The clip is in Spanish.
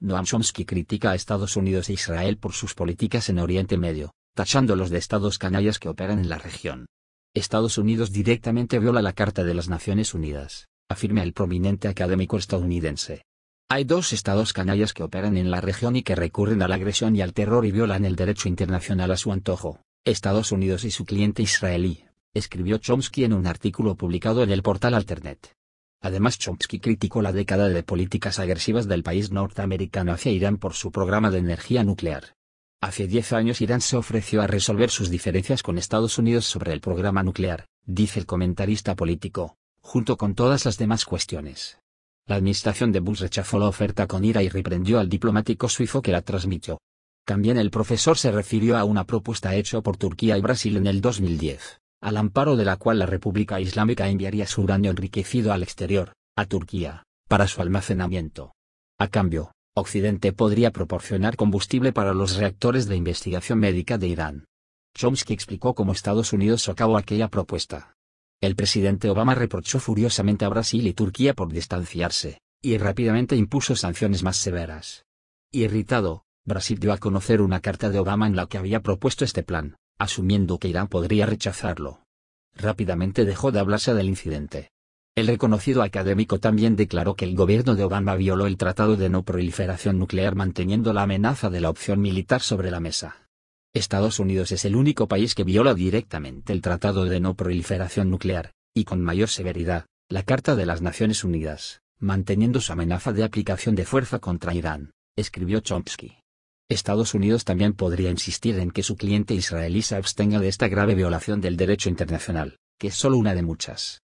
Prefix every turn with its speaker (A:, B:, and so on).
A: Noam Chomsky critica a Estados Unidos e Israel por sus políticas en Oriente Medio, tachándolos de estados canallas que operan en la región. Estados Unidos directamente viola la Carta de las Naciones Unidas, afirma el prominente académico estadounidense. Hay dos estados canallas que operan en la región y que recurren a la agresión y al terror y violan el derecho internacional a su antojo, Estados Unidos y su cliente israelí, escribió Chomsky en un artículo publicado en el portal Alternet. Además Chomsky criticó la década de políticas agresivas del país norteamericano hacia Irán por su programa de energía nuclear. Hace 10 años Irán se ofreció a resolver sus diferencias con Estados Unidos sobre el programa nuclear, dice el comentarista político, junto con todas las demás cuestiones. La administración de Bush rechazó la oferta con ira y reprendió al diplomático suizo que la transmitió. También el profesor se refirió a una propuesta hecha por Turquía y Brasil en el 2010 al amparo de la cual la República Islámica enviaría su uranio enriquecido al exterior, a Turquía, para su almacenamiento. A cambio, Occidente podría proporcionar combustible para los reactores de investigación médica de Irán. Chomsky explicó cómo Estados Unidos socavó aquella propuesta. El presidente Obama reprochó furiosamente a Brasil y Turquía por distanciarse, y rápidamente impuso sanciones más severas. Irritado, Brasil dio a conocer una carta de Obama en la que había propuesto este plan, asumiendo que Irán podría rechazarlo. Rápidamente dejó de hablarse del incidente. El reconocido académico también declaró que el gobierno de Obama violó el Tratado de No Proliferación Nuclear manteniendo la amenaza de la opción militar sobre la mesa. Estados Unidos es el único país que viola directamente el Tratado de No Proliferación Nuclear, y con mayor severidad, la Carta de las Naciones Unidas, manteniendo su amenaza de aplicación de fuerza contra Irán, escribió Chomsky. Estados Unidos también podría insistir en que su cliente israelí se abstenga de esta grave violación del derecho internacional, que es solo una de muchas.